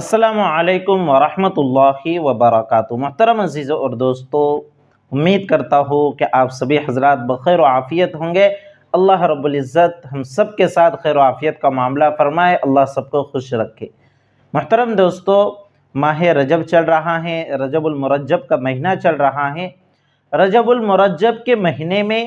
السلام علیکم ورحمۃ اللہ وبرکاتہ محترم عزیز اور دوستو امید کرتا ہوں کہ آپ سبھی حضرات بخیر و عافیت ہوں گے اللہ رب العزت ہم سب کے ساتھ خیر و عافیت کا معاملہ فرمائے اللہ سب کو خوش رکھے محترم دوستو ماہ رجب چل رہا ہے رجب المرجب کا مہینہ چل رہا ہے رجب المرجب کے مہینے میں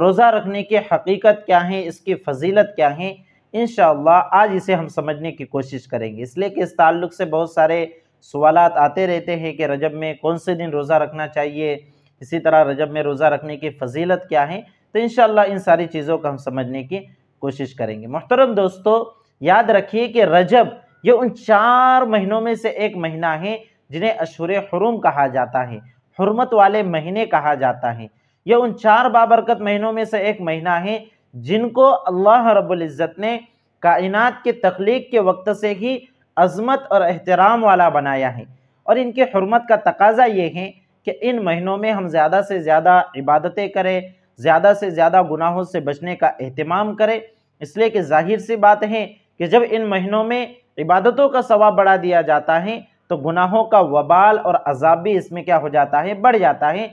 روزہ رکھنے کی حقیقت کیا ہیں اس کی فضیلت کیا ہیں انشاءاللہ آج اسے ہم سمجھنے کی کوشش کریں گے اس لیے کہ اس تعلق سے بہت سارے سوالات آتے رہتے ہیں کہ رجب میں کون سے دن روزہ رکھنا چاہیے اسی طرح رجب میں روزہ رکھنے کی فضیلت کیا ہے تو انشاءاللہ ان ساری چیزوں کو ہم سمجھنے کی کوشش کریں گے محترم دوستو یاد رکھیے کہ رجب یہ ان چار مہینوں میں سے ایک مہینہ ہے جنہیں اشور حرم کہا جاتا ہے حرمت والے مہینے کہا جاتا ہے یہ ان چار بابرکت مہینوں میں سے ایک مہینہ ہے جن کو اللہ رب العزت نے کائنات کے تخلیق کے وقت سے ہی عظمت اور احترام والا بنایا ہے اور ان کے حرمت کا تقاضا یہ ہے کہ ان مہینوں میں ہم زیادہ سے زیادہ عبادتیں کریں زیادہ سے زیادہ گناہوں سے بچنے کا اہتمام کریں اس لیے کہ ظاہر سی بات ہے کہ جب ان مہینوں میں عبادتوں کا ثواب بڑھا دیا جاتا ہے تو گناہوں کا وبال اور عذاب بھی اس میں کیا ہو جاتا ہے بڑھ جاتا ہے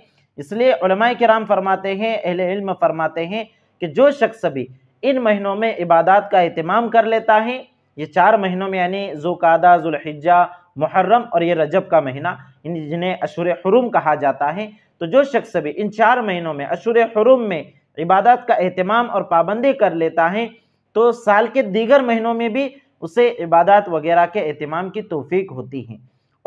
اس لیے علماء کرام فرماتے ہیں اہل علم فرماتے ہیں کہ جو شخص بھی ان مہینوں میں عبادات کا اہتمام کر لیتا ہے یہ چار مہینوں میں یعنی زوکادہ ذوالحجہ محرم اور یہ رجب کا مہینہ یعنی جنہیں اشور حروم کہا جاتا ہے تو جو شخص بھی ان چار مہینوں میں اشور حرم میں عبادات کا اہتمام اور پابندی کر لیتا ہے تو سال کے دیگر مہینوں میں بھی اسے عبادات وغیرہ کے اہتمام کی توفیق ہوتی ہیں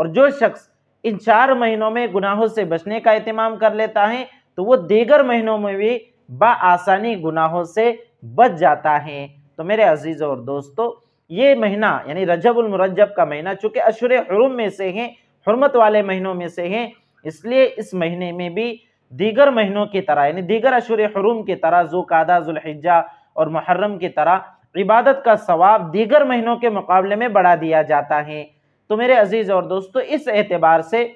اور جو شخص ان چار مہینوں میں گناہوں سے بچنے کا اہتمام کر لیتا ہے تو وہ دیگر مہینوں میں بھی بآسانی گناہوں سے بچ جاتا ہے تو میرے عزیز اور دوستو یہ مہینہ یعنی رجب المرجب کا مہینہ چونکہ اشور حرم میں سے ہیں حرمت والے مہینوں میں سے ہیں اس لیے اس مہینے میں بھی دیگر مہینوں کی طرح یعنی دیگر اشور حرم کی طرح زوکا ذوالحجہ اور محرم کی طرح عبادت کا ثواب دیگر مہینوں کے مقابلے میں بڑھا دیا جاتا ہے تو میرے عزیز اور دوستو اس اعتبار سے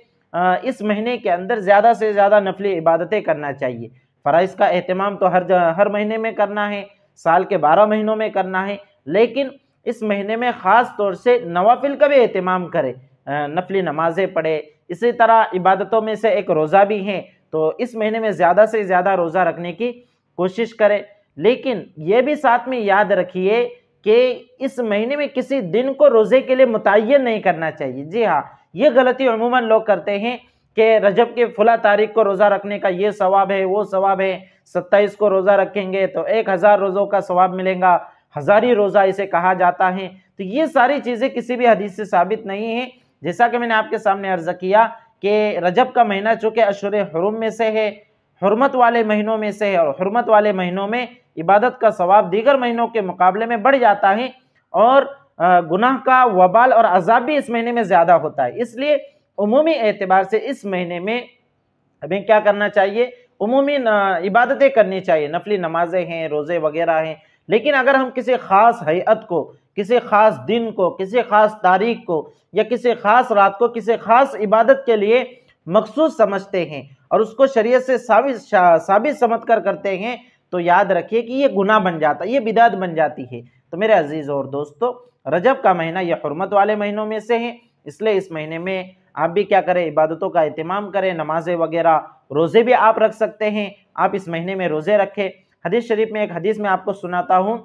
اس مہینے کے اندر زیادہ سے زیادہ نفلی عبادتیں کرنا چاہیے فرائض کا اہتمام تو ہر ہر مہینے میں کرنا ہے سال کے بارہ مہینوں میں کرنا ہے لیکن اس مہینے میں خاص طور سے نوافل کا بھی اہتمام کرے نفلی نمازیں پڑھے اسی طرح عبادتوں میں سے ایک روزہ بھی ہیں تو اس مہینے میں زیادہ سے زیادہ روزہ رکھنے کی کوشش کرے لیکن یہ بھی ساتھ میں یاد رکھیے کہ اس مہینے میں کسی دن کو روزے کے لیے متعین نہیں کرنا چاہیے جی ہاں یہ غلطی عموماً لوگ کرتے ہیں کہ رجب کے فلا تاریخ کو روزہ رکھنے کا یہ ثواب ہے وہ ثواب ہے ستائیس کو روزہ رکھیں گے تو ایک ہزار روزوں کا ثواب ملیں گا ہزاری روزہ اسے کہا جاتا ہے تو یہ ساری چیزیں کسی بھی حدیث سے ثابت نہیں ہیں جیسا کہ میں نے آپ کے سامنے عرض کیا کہ رجب کا مہینہ چونکہ اشور حرم میں سے ہے حرمت والے مہینوں میں سے ہے اور حرمت والے مہینوں میں عبادت کا ثواب دیگر مہینوں کے مقابلے میں بڑھ جاتا ہے اور گناہ کا وبال اور عذاب بھی اس مہینے میں زیادہ ہوتا ہے اس لیے عمومی اعتبار سے اس مہینے میں ہمیں کیا کرنا چاہیے عمومی عبادتیں کرنی چاہیے نفلی نمازیں ہیں روزے وغیرہ ہیں لیکن اگر ہم کسی خاص حیعت کو کسی خاص دن کو کسی خاص تاریخ کو یا کسی خاص رات کو کسی خاص عبادت کے لیے مخصوص سمجھتے ہیں اور اس کو شریعت سے ثابت سمجھ کر کرتے ہیں تو یاد رکھیے کہ یہ گناہ بن جاتا ہے یہ بدعاد بن جاتی ہے تو میرے عزیز اور دوستو رجب کا مہینہ یہ حرمت والے مہینوں میں سے ہیں اس لیے اس مہینے میں آپ بھی کیا کریں عبادتوں کا اہتمام کریں نمازیں وغیرہ روزے بھی آپ رکھ سکتے ہیں آپ اس مہینے میں روزے رکھیں حدیث شریف میں ایک حدیث میں آپ کو سناتا ہوں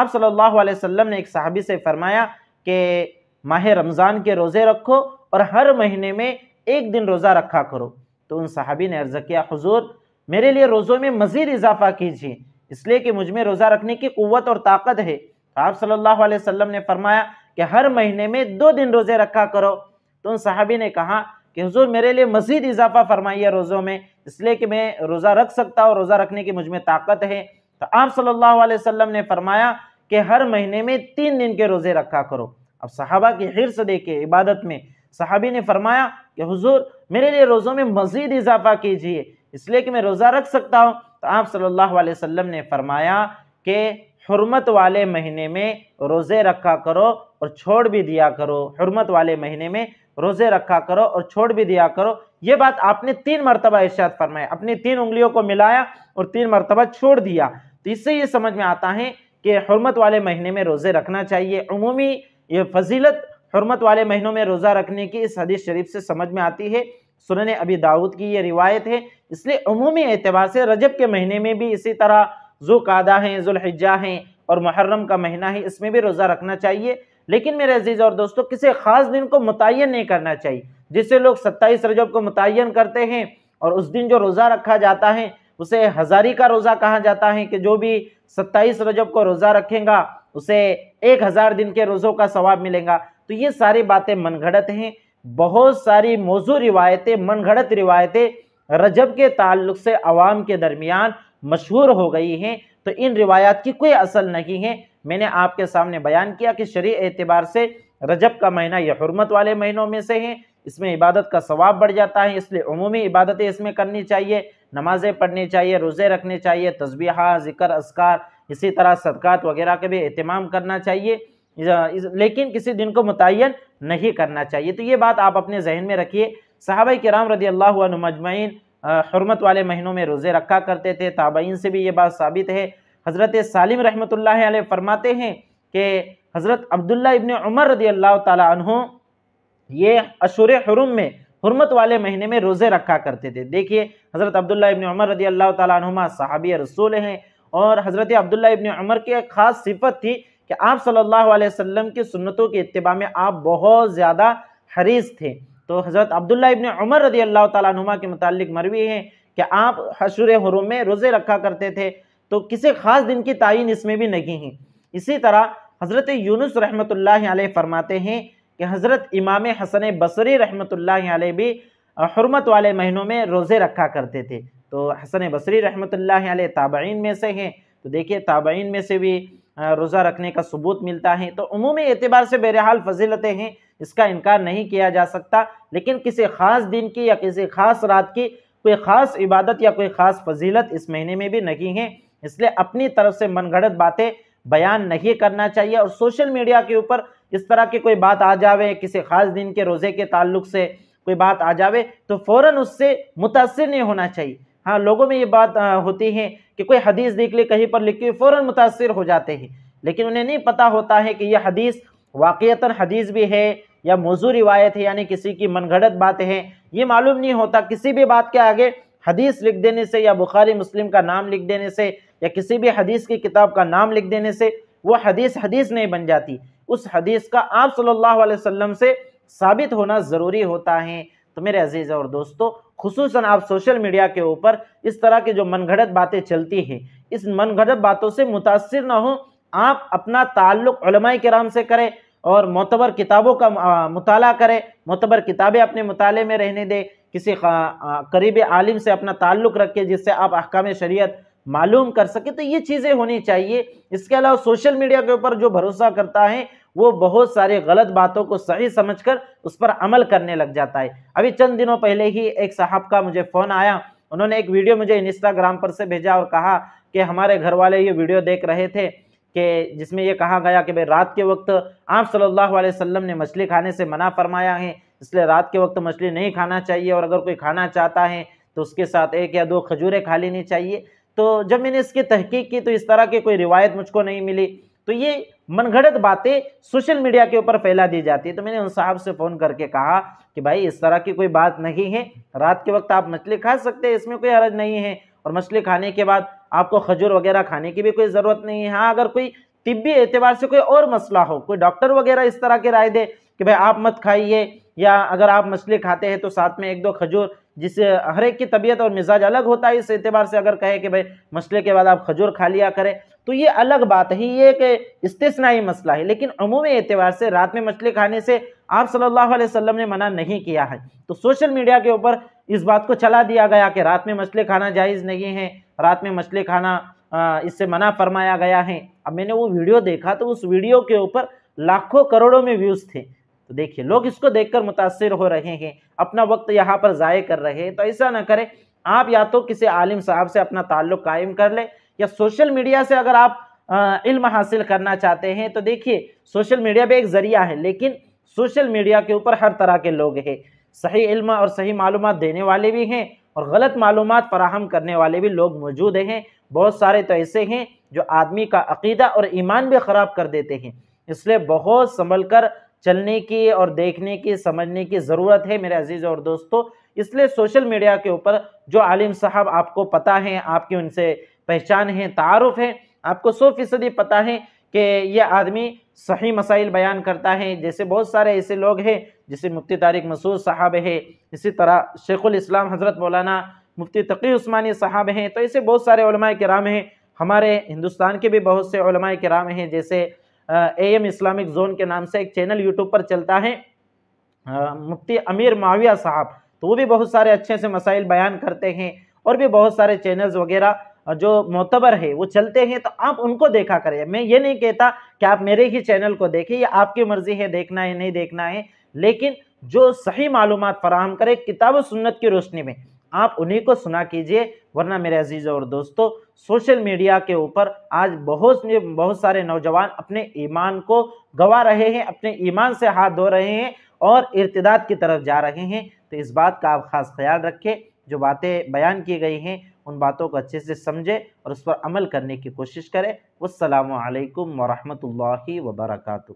آپ صلی اللہ علیہ وسلم نے ایک صحابی سے فرمایا کہ ماہ رمضان کے روزے رکھو اور ہر مہینے میں ایک دن روزہ رکھا کرو تو ان صحابی نے عرض کیا حضور میرے لیے روزوں میں مزید اضافہ کیجیے اس لیے کہ مجھ میں روزہ رکھنے کی قوت اور طاقت ہے آپ صلی اللہ علیہ وسلم نے فرمایا کہ ہر مہینے میں دو دن روزے رکھا کرو تو ان صحابی نے کہا کہ حضور میرے لیے مزید اضافہ فرمائیے روزوں میں اس لیے کہ میں روزہ رکھ سکتا ہوں روزہ رکھنے کی مجھ میں طاقت ہے تو آپ صلی اللہ علیہ وسلم نے فرمایا کہ ہر مہینے میں تین دن کے روزے رکھا کرو اب صحابہ کی حرص دے عبادت میں صحابی نے فرمایا کہ حضور میرے لیے روزوں میں مزید اضافہ کیجئے اس لیے کہ میں روزہ رکھ سکتا ہوں تو آپ صلی اللہ علیہ وسلم نے فرمایا کہ حرمت والے مہینے میں روزے رکھا کرو اور چھوڑ بھی دیا کرو حرمت والے مہینے میں روزے رکھا کرو اور چھوڑ بھی دیا کرو یہ بات آپ نے تین مرتبہ ارشاد فرمایا اپنی تین انگلیوں کو ملایا اور تین مرتبہ چھوڑ دیا تو اس سے یہ سمجھ میں آتا ہے کہ حرمت والے مہینے میں روزے رکھنا چاہیے عمومی یہ فضیلت حرمت والے مہینوں میں روزہ رکھنے کی اس حدیث شریف سے سمجھ میں آتی ہے سنن ابی داود کی یہ روایت ہے اس لیے عمومی اعتبار سے رجب کے مہینے میں بھی اسی طرح قادہ ہیں ذوالحجہ ہیں اور محرم کا مہینہ ہے اس میں بھی روزہ رکھنا چاہیے لیکن میرے عزیز اور دوستو کسی خاص دن کو متعین نہیں کرنا چاہیے جس سے لوگ ستائیس رجب کو متعین کرتے ہیں اور اس دن جو روزہ رکھا جاتا ہے اسے ہزاری کا روزہ کہا جاتا ہے کہ جو بھی ستائیس رجب کو روزہ رکھیں گا اسے ایک ہزار دن کے روزوں کا ثواب ملیں گا تو یہ ساری باتیں من گھڑت ہیں بہت ساری موضوع روایتیں من گھڑت روایتیں رجب کے تعلق سے عوام کے درمیان مشہور ہو گئی ہیں تو ان روایات کی کوئی اصل نہیں ہے میں نے آپ کے سامنے بیان کیا کہ شرع اعتبار سے رجب کا مہینہ یہ حرمت والے مہینوں میں سے ہیں اس میں عبادت کا ثواب بڑھ جاتا ہے اس لیے عمومی عبادتیں اس میں کرنی چاہیے نمازیں پڑھنی چاہیے روزے رکھنے چاہیے تذبیحہ ذکر اذکار اسی طرح صدقات وغیرہ کا بھی اہتمام کرنا چاہیے لیکن کسی دن کو متعین نہیں کرنا چاہیے تو یہ بات آپ اپنے ذہن میں رکھیے صحابہ کرام رضی اللہ عنہ مجمعین حرمت والے مہینوں میں روزے رکھا کرتے تھے تابعین سے بھی یہ بات ثابت ہے حضرت سالم رحمۃ اللہ علیہ فرماتے ہیں کہ حضرت عبداللہ ابن عمر رضی اللہ تعالیٰ عنہ یہ اشور حرم میں حرمت والے مہینے میں روزے رکھا کرتے تھے دیکھیے حضرت عبداللہ ابن عمر رضی اللہ تعالیٰ عنہما صحابی رسول ہیں اور حضرت عبداللہ ابن عمر کی ایک خاص صفت تھی کہ آپ صلی اللہ علیہ وسلم کی سنتوں کے اتباع میں آپ بہت زیادہ حریص تھے تو حضرت عبداللہ ابن عمر رضی اللہ تعالیٰ عنہما کے متعلق مروی ہیں کہ آپ حشور حرم میں روزے رکھا کرتے تھے تو کسی خاص دن کی تعین اس میں بھی نہیں ہیں اسی طرح حضرت یونس رحمۃ اللہ علیہ فرماتے ہیں کہ حضرت امام حسن بصری رحمۃ اللہ علیہ بھی حرمت والے مہینوں میں روزے رکھا کرتے تھے تو حسن بصری رحمۃ اللہ علیہ تابعین میں سے ہیں تو دیکھیے تابعین میں سے بھی روزہ رکھنے کا ثبوت ملتا ہے تو عمومی اعتبار سے بہرحال فضیلتیں ہیں اس کا انکار نہیں کیا جا سکتا لیکن کسی خاص دن کی یا کسی خاص رات کی کوئی خاص عبادت یا کوئی خاص فضیلت اس مہینے میں بھی نہیں ہے اس لیے اپنی طرف سے من گھڑت باتیں بیان نہیں کرنا چاہیے اور سوشل میڈیا کے اوپر اس طرح کی کوئی بات آ جاوے کسی خاص دن کے روزے کے تعلق سے کوئی بات آ جاوے تو فوراً اس سے متاثر نہیں ہونا چاہیے ہاں لوگوں میں یہ بات ہوتی ہے کہ کوئی حدیث دیکھ لی کہیں پر لکھی ہوئی فوراً متاثر ہو جاتے ہیں لیکن انہیں نہیں پتہ ہوتا ہے کہ یہ حدیث واقعتاً حدیث بھی ہے یا موضوع روایت ہے یعنی کسی کی من گھڑت بات ہے یہ معلوم نہیں ہوتا کسی بھی بات کے آگے حدیث لکھ دینے سے یا بخاری مسلم کا نام لکھ دینے سے یا کسی بھی حدیث کی کتاب کا نام لکھ دینے سے وہ حدیث حدیث نہیں بن جاتی اس حدیث کا آپ صلی اللہ علیہ وسلم سے ثابت ہونا ضروری ہوتا ہے تو میرے عزیز اور دوستو خصوصاً آپ سوشل میڈیا کے اوپر اس طرح کی جو من گھڑت باتیں چلتی ہیں اس من گھڑت باتوں سے متاثر نہ ہوں آپ اپنا تعلق علماء کرام سے کریں اور معتبر کتابوں کا مطالعہ کریں معتبر کتابیں اپنے مطالعے میں رہنے دیں کسی قریب عالم سے اپنا تعلق رکھیں جس سے آپ احکام شریعت معلوم کر سکے تو یہ چیزیں ہونی چاہیے اس کے علاوہ سوشل میڈیا کے اوپر جو بھروسہ کرتا ہے وہ بہت سارے غلط باتوں کو صحیح سمجھ کر اس پر عمل کرنے لگ جاتا ہے ابھی چند دنوں پہلے ہی ایک صاحب کا مجھے فون آیا انہوں نے ایک ویڈیو مجھے انسٹاگرام پر سے بھیجا اور کہا کہ ہمارے گھر والے یہ ویڈیو دیکھ رہے تھے کہ جس میں یہ کہا گیا کہ بھائی رات کے وقت آپ صلی اللہ علیہ وسلم نے مچھلی کھانے سے منع فرمایا ہے اس لیے رات کے وقت مچھلی نہیں کھانا چاہیے اور اگر کوئی کھانا چاہتا ہے تو اس کے ساتھ ایک یا دو کھجوریں کھا لینی چاہیے تو جب میں نے اس کی تحقیق کی تو اس طرح کی کوئی روایت مجھ کو نہیں ملی تو یہ من گھڑت باتیں سوشل میڈیا کے اوپر پھیلا دی جاتی ہے تو میں نے ان صاحب سے فون کر کے کہا کہ بھائی اس طرح کی کوئی بات نہیں ہے رات کے وقت آپ مچھلی کھا سکتے ہیں اس میں کوئی عرض نہیں ہے اور مچھلی کھانے کے بعد آپ کو کھجور وغیرہ کھانے کی بھی کوئی ضرورت نہیں ہے ہاں اگر کوئی طبی اعتبار سے کوئی اور مسئلہ ہو کوئی ڈاکٹر وغیرہ اس طرح کی رائے دے کہ بھائی آپ مت کھائیے یا اگر آپ مچھلی کھاتے ہیں تو ساتھ میں ایک دو کھجور جس سے ہر ایک کی طبیعت اور مزاج الگ ہوتا ہے اس اعتبار سے اگر کہے کہ بھائی مسئلے کے بعد آپ کھجور کھا لیا کریں تو یہ الگ بات ہے یہ کہ استثنائی مسئلہ ہے لیکن عموم اعتبار سے رات میں مچھلی کھانے سے آپ صلی اللہ علیہ وسلم نے منع نہیں کیا ہے تو سوشل میڈیا کے اوپر اس بات کو چلا دیا گیا کہ رات میں مسئلے کھانا جائز نہیں ہے رات میں مچھلی کھانا اس سے منع فرمایا گیا ہے اب میں نے وہ ویڈیو دیکھا تو اس ویڈیو کے اوپر لاکھوں کروڑوں میں ویوز تھے تو دیکھیے لوگ اس کو دیکھ کر متاثر ہو رہے ہیں اپنا وقت یہاں پر ضائع کر رہے ہیں تو ایسا نہ کریں آپ یا تو کسی عالم صاحب سے اپنا تعلق قائم کر لیں یا سوشل میڈیا سے اگر آپ علم حاصل کرنا چاہتے ہیں تو دیکھیے سوشل میڈیا بھی ایک ذریعہ ہے لیکن سوشل میڈیا کے اوپر ہر طرح کے لوگ ہیں صحیح علم اور صحیح معلومات دینے والے بھی ہیں اور غلط معلومات فراہم کرنے والے بھی لوگ موجود ہیں بہت سارے تو ایسے ہیں جو آدمی کا عقیدہ اور ایمان بھی خراب کر دیتے ہیں اس لیے بہت سنبھل کر چلنے کی اور دیکھنے کی سمجھنے کی ضرورت ہے میرے عزیز اور دوستو اس لیے سوشل میڈیا کے اوپر جو عالم صاحب آپ کو پتہ ہیں آپ کی ان سے پہچان ہیں تعارف ہے آپ کو سو فیصدی پتہ ہے کہ یہ آدمی صحیح مسائل بیان کرتا ہے جیسے بہت سارے ایسے لوگ ہیں جیسے مفتی طارق مسعود صاحب ہے اسی طرح شیخ الاسلام حضرت مولانا مفتی تقی عثمانی صاحب ہیں تو ایسے بہت سارے علماء کرام ہیں ہمارے ہندوستان کے بھی بہت سے علماء کرام ہیں جیسے اے ایم اسلامک زون کے نام سے ایک چینل یوٹیوب پر چلتا ہے مفتی امیر معاویہ صاحب تو وہ بھی بہت سارے اچھے سے مسائل بیان کرتے ہیں اور بھی بہت سارے چینلز وغیرہ جو معتبر ہے وہ چلتے ہیں تو آپ ان کو دیکھا کریں میں یہ نہیں کہتا کہ آپ میرے ہی چینل کو دیکھیں یہ آپ کی مرضی ہے دیکھنا ہے نہیں دیکھنا ہے لیکن جو صحیح معلومات فراہم کرے کتاب و سنت کی روشنی میں آپ انہیں کو سنا کیجئے ورنہ میرے عزیز اور دوستو سوشل میڈیا کے اوپر آج بہت بہت سارے نوجوان اپنے ایمان کو گوا رہے ہیں اپنے ایمان سے ہاتھ دھو رہے ہیں اور ارتداد کی طرف جا رہے ہیں تو اس بات کا آپ خاص خیال رکھیں جو باتیں بیان کی گئی ہیں ان باتوں کو اچھے سے سمجھیں اور اس پر عمل کرنے کی کوشش کریں والسلام علیکم ورحمۃ اللہ وبرکاتہ